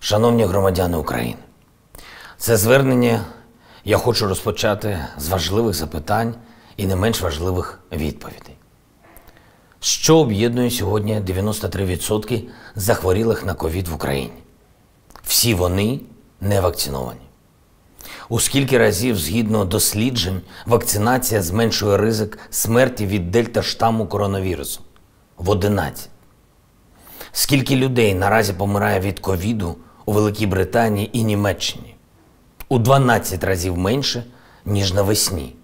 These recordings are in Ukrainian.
Шановні громадяни України, це звернення я хочу розпочати з важливих запитань і не менш важливих відповідей. Що об'єднує сьогодні 93% захворілих на ковід в Україні? Всі вони не вакциновані. У скільки разів, згідно досліджень, вакцинація зменшує ризик смерті від дельта штаму коронавірусу? В 11. Скільки людей наразі помирає від ковіду у Великій Британії і Німеччині у 12 разів менше, ніж навесні,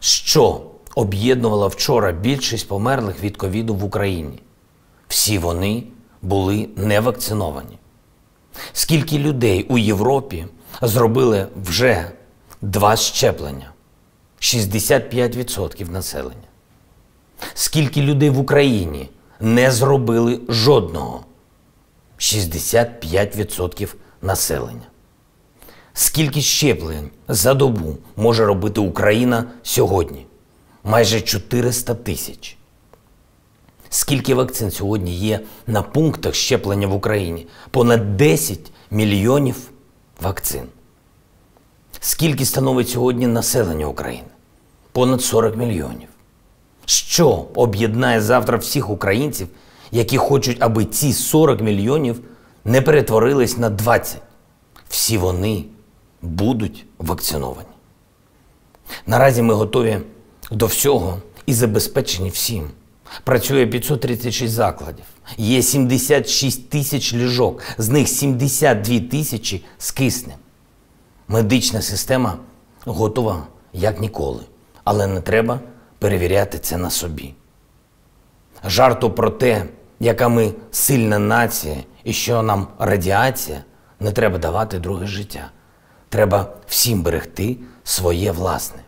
що об'єднувала вчора більшість померлих від ковіду в Україні. Всі вони були невакциновані. Скільки людей у Європі зробили вже два щеплення? 65% населення. Скільки людей в Україні не зробили жодного? 65% населення. Скільки щеплень за добу може робити Україна сьогодні? Майже 400 тисяч. Скільки вакцин сьогодні є на пунктах щеплення в Україні? Понад 10 мільйонів вакцин. Скільки становить сьогодні населення України? Понад 40 мільйонів. Що об'єднає завтра всіх українців які хочуть, аби ці 40 мільйонів не перетворились на 20. Всі вони будуть вакциновані. Наразі ми готові до всього і забезпечені всім. Працює 536 закладів, є 76 тисяч ліжок, з них 72 тисячі з киснем. Медична система готова як ніколи, але не треба перевіряти це на собі. Жарту про те, яка ми сильна нація і що нам радіація, не треба давати друге життя. Треба всім берегти своє власне.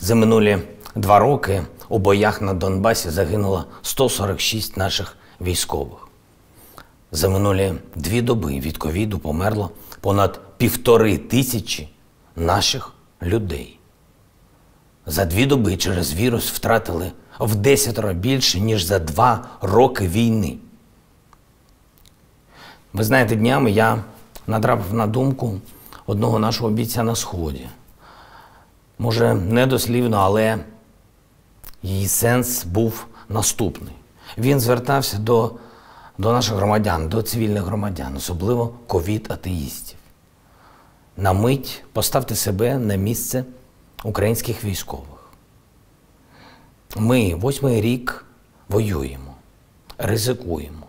За минулі два роки у боях на Донбасі загинуло 146 наших військових. За минулі дві доби від ковіду померло понад півтори тисячі наших людей. За дві доби через вірус втратили в десятеро більше, ніж за два роки війни. Ви знаєте, днями я натрапив на думку одного нашого бійця на Сході. Може, не дослівно, але її сенс був наступний. Він звертався до до наших громадян, до цивільних громадян, особливо ковід-атеїстів. На мить поставте себе на місце українських військових. Ми восьмий рік воюємо, ризикуємо,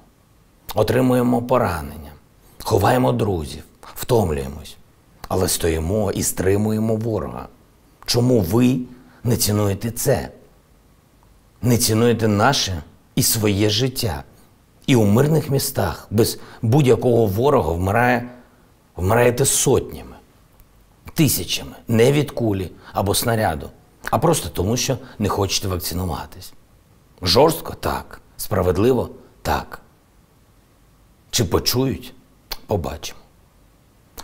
отримуємо поранення, ховаємо друзів, втомлюємось, але стоїмо і стримуємо ворога. Чому ви не цінуєте це? Не цінуєте наше і своє життя. І у мирних містах без будь-якого ворога вмирає, вмираєте сотнями, тисячами, не від кулі або снаряду а просто тому, що не хочете вакцинуватись. Жорстко так. Справедливо так. Чи почують? Побачимо.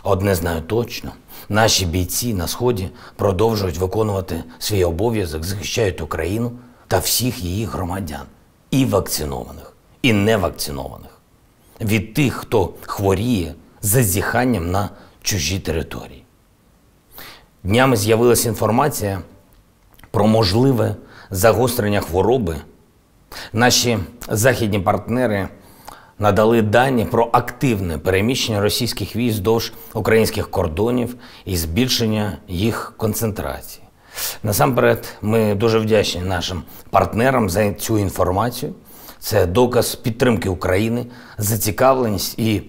Одне знаю точно: наші бійці на Сході продовжують виконувати свій обов'язок, захищають Україну та всіх її громадян. І вакцинованих, і невакцинованих. Від тих, хто хворіє за зіханням на чужі території. Днями з'явилася інформація про можливе загострення хвороби, наші західні партнери надали дані про активне переміщення російських військ вздовж українських кордонів і збільшення їх концентрації. Насамперед, ми дуже вдячні нашим партнерам за цю інформацію. Це доказ підтримки України, зацікавленість і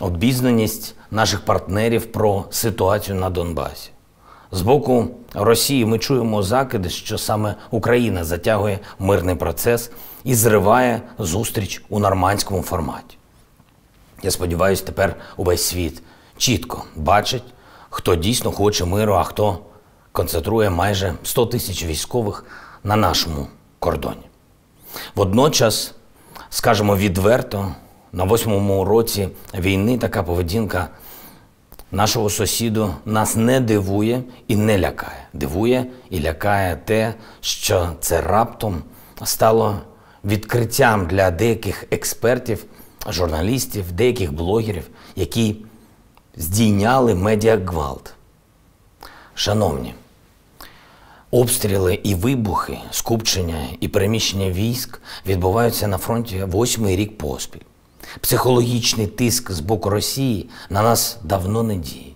обізнаність наших партнерів про ситуацію на Донбасі. З боку Росії ми чуємо закиди, що саме Україна затягує мирний процес і зриває зустріч у нормандському форматі. Я сподіваюся, тепер увесь світ чітко бачить, хто дійсно хоче миру, а хто концентрує майже 100 тисяч військових на нашому кордоні. Водночас, скажемо відверто, на восьмому році війни така поведінка Нашого сусіду нас не дивує і не лякає. Дивує і лякає те, що це раптом стало відкриттям для деяких експертів, журналістів, деяких блогерів, які здійняли медіагвалт. Шановні, обстріли і вибухи, скупчення і переміщення військ відбуваються на фронті восьмий рік поспіль. Психологічний тиск з боку Росії на нас давно не діє.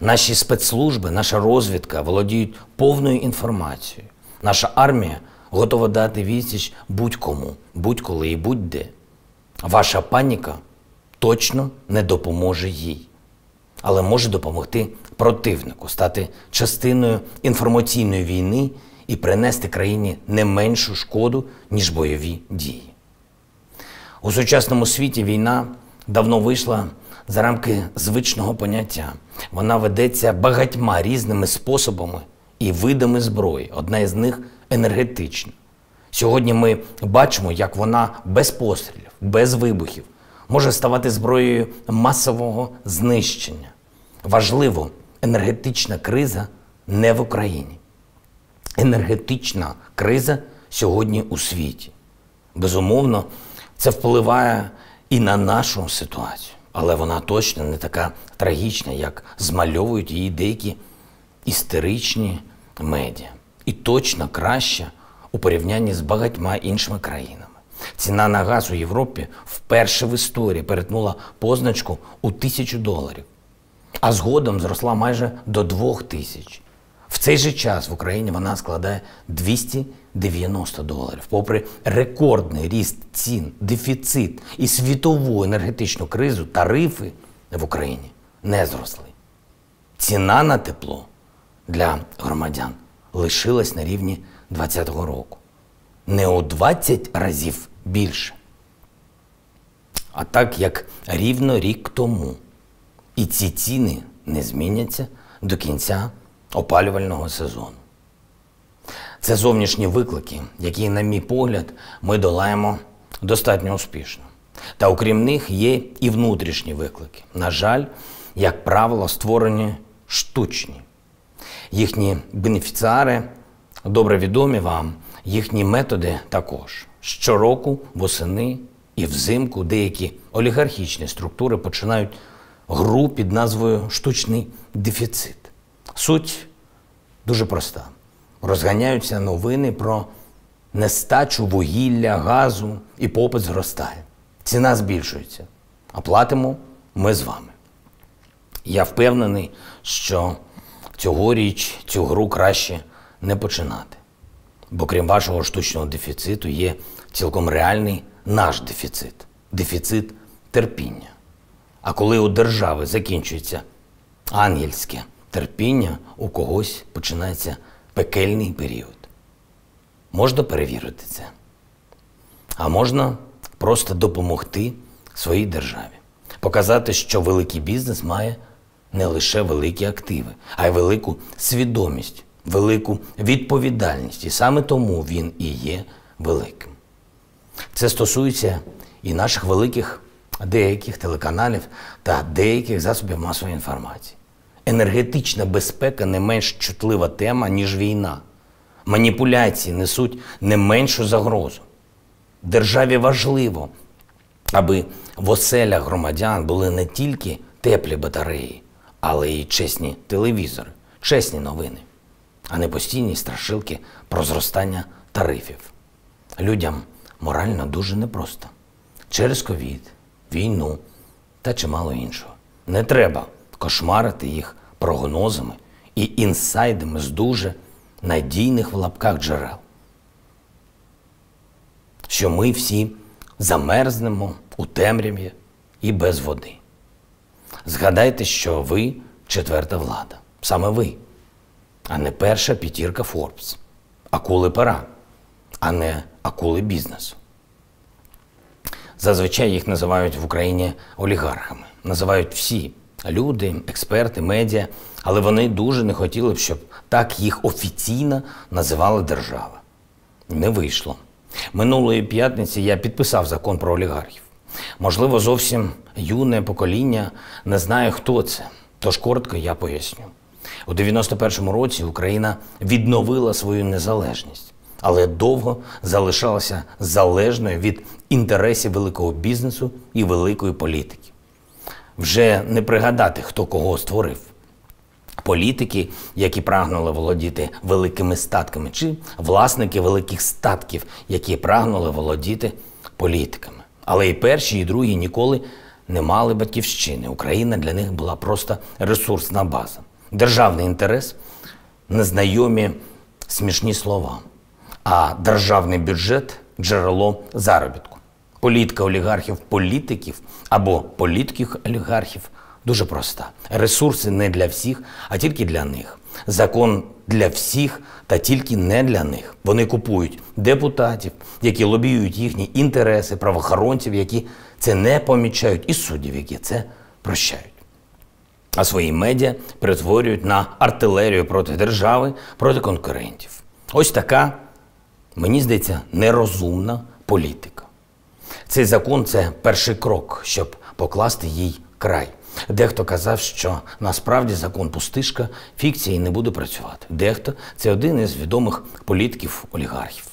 Наші спецслужби, наша розвідка володіють повною інформацією. Наша армія готова дати відсіч будь-кому, будь-коли і будь-де. Ваша паніка точно не допоможе їй, але може допомогти противнику стати частиною інформаційної війни і принести країні не меншу шкоду, ніж бойові дії. У сучасному світі війна давно вийшла за рамки звичного поняття. Вона ведеться багатьма різними способами і видами зброї. Одна із них енергетична. Сьогодні ми бачимо, як вона без пострілів, без вибухів може ставати зброєю масового знищення. Важливо, енергетична криза не в Україні. Енергетична криза сьогодні у світі. Безумовно. Це впливає і на нашу ситуацію, але вона точно не така трагічна, як змальовують її деякі істеричні медіа. І точно краща у порівнянні з багатьма іншими країнами. Ціна на газ у Європі вперше в історії перетнула позначку у тисячу доларів, а згодом зросла майже до двох тисяч. В цей же час в Україні вона складає 200 90 доларів. Попри рекордний ріст цін, дефіцит і світову енергетичну кризу, тарифи в Україні не зросли. Ціна на тепло для громадян лишилась на рівні 2020 року. Не у 20 разів більше. А так як рівно рік тому. І ці ціни не зміняться до кінця опалювального сезону. Це зовнішні виклики, які, на мій погляд, ми долаємо достатньо успішно. Та окрім них є і внутрішні виклики. На жаль, як правило, створені штучні. Їхні бенефіціари добре відомі вам, їхні методи також. Щороку, восени і взимку деякі олігархічні структури починають гру під назвою Штучний дефіцит. Суть дуже проста. Розганяються новини про нестачу вугілля, газу і попит зростає. Ціна збільшується. А платимо ми з вами. Я впевнений, що цьогоріч цю гру краще не починати. Бо крім вашого штучного дефіциту, є цілком реальний наш дефіцит дефіцит терпіння. А коли у держави закінчується ангельське терпіння, у когось починається пекельний період. Можна перевірити це, а можна просто допомогти своїй державі, показати, що великий бізнес має не лише великі активи, а й велику свідомість, велику відповідальність. І саме тому він і є великим. Це стосується і наших великих деяких телеканалів та деяких засобів масової інформації енергетична безпека не менш чутлива тема, ніж війна. Маніпуляції несуть не меншу загрозу. Державі важливо, аби в оселях громадян були не тільки теплі батареї, але й чесні телевізори, чесні новини, а не постійні страшилки про зростання тарифів. Людям морально дуже непросто. Через ковід, війну та чимало іншого. Не треба кошмарити їх прогнозами і інсайдами з дуже надійних в лапках джерел. Що ми всі замерзнемо у темряві і без води. Згадайте, що ви четверта влада, саме ви, а не перша п'ятірка Форбс, акули пера, а не акули бізнесу. Зазвичай їх називають в Україні олігархами, називають всі люди, експерти, медіа, але вони дуже не хотіли б, щоб так їх офіційно називала держава. Не вийшло. Минулої п'ятниці я підписав закон про олігархів. Можливо, зовсім юне покоління не знає, хто це. Тож коротко я поясню. У 91-му році Україна відновила свою незалежність, але довго залишалася залежною від інтересів великого бізнесу і великої політики вже не пригадати, хто кого створив. Політики, які прагнули володіти великими статками, чи власники великих статків, які прагнули володіти політиками. Але і перші, і другі ніколи не мали батьківщини. Україна для них була просто ресурсна база. Державний інтерес, незнайомі смішні слова, а державний бюджет джерело заробітку. Політка олігархів, політиків або політких олігархів дуже проста. Ресурси не для всіх, а тільки для них. Закон для всіх, та тільки не для них. Вони купують депутатів, які лобіюють їхні інтереси, правоохоронців, які це не помічають, і суддів, які це прощають. А свої медіа перетворюють на артилерію проти держави, проти конкурентів. Ось така, мені здається, нерозумна політика. Цей закон це перший крок, щоб покласти їй край. Дехто казав, що насправді закон пустишка фікції не буде працювати. Дехто це один із відомих політиків олігархів.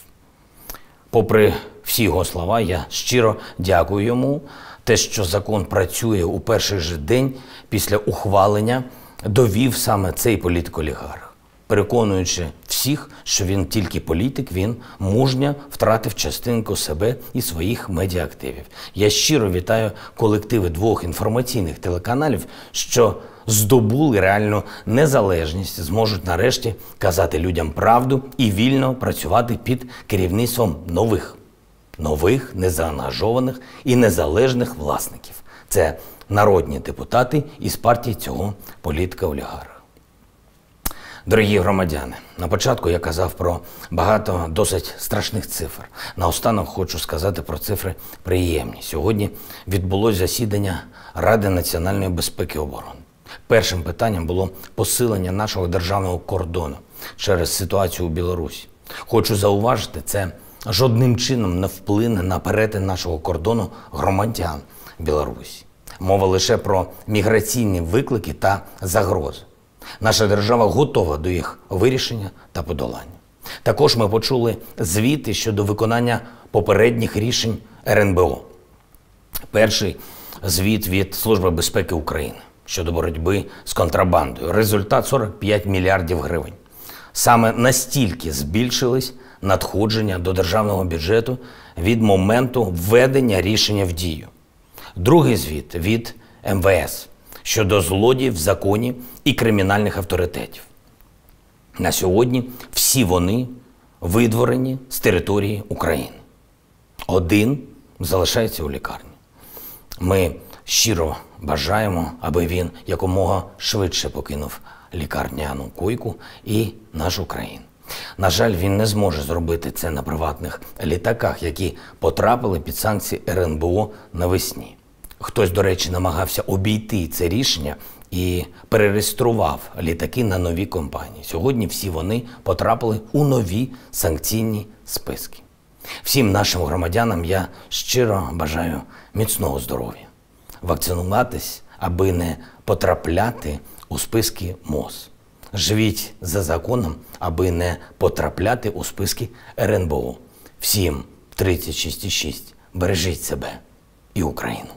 Попри всі його слова, я щиро дякую йому. Те, що закон працює у перший же день після ухвалення, довів саме цей політик-олігарх, переконуючи всіх, що він тільки політик, він мужня втратив частинку себе і своїх медіаактивів. Я щиро вітаю колективи двох інформаційних телеканалів, що здобули реальну незалежність, зможуть нарешті казати людям правду і вільно працювати під керівництвом нових, нових, незаангажованих і незалежних власників. Це народні депутати із партії цього політика олігарха. Дорогі громадяни, на початку я казав про багато досить страшних цифр. Наостанок хочу сказати про цифри приємні. Сьогодні відбулось засідання Ради національної безпеки і оборони. Першим питанням було посилення нашого державного кордону через ситуацію у Білорусі. Хочу зауважити, це жодним чином не вплине на перетин нашого кордону громадян Білорусі. Мова лише про міграційні виклики та загрози. Наша держава готова до їх вирішення та подолання. Також ми почули звіти щодо виконання попередніх рішень РНБО. Перший звіт від Служби безпеки України щодо боротьби з контрабандою. Результат 45 мільярдів гривень. Саме настільки збільшились надходження до державного бюджету від моменту введення рішення в дію. Другий звіт від МВС щодо злодіїв в законі і кримінальних авторитетів. На сьогодні всі вони видворені з території України. Один залишається у лікарні. Ми щиро бажаємо, аби він якомога швидше покинув лікарняну койку і нашу країну. На жаль, він не зможе зробити це на приватних літаках, які потрапили під санкції РНБО навесні. Хтось, до речі, намагався обійти це рішення і перереєстрував літаки на нові компанії. Сьогодні всі вони потрапили у нові санкційні списки. Всім нашим громадянам я щиро бажаю міцного здоров'я, вакцинуватись, аби не потрапляти у списки МОЗ. Живіть за законом, аби не потрапляти у списки РНБО. Всім 36,6. Бережіть себе і Україну.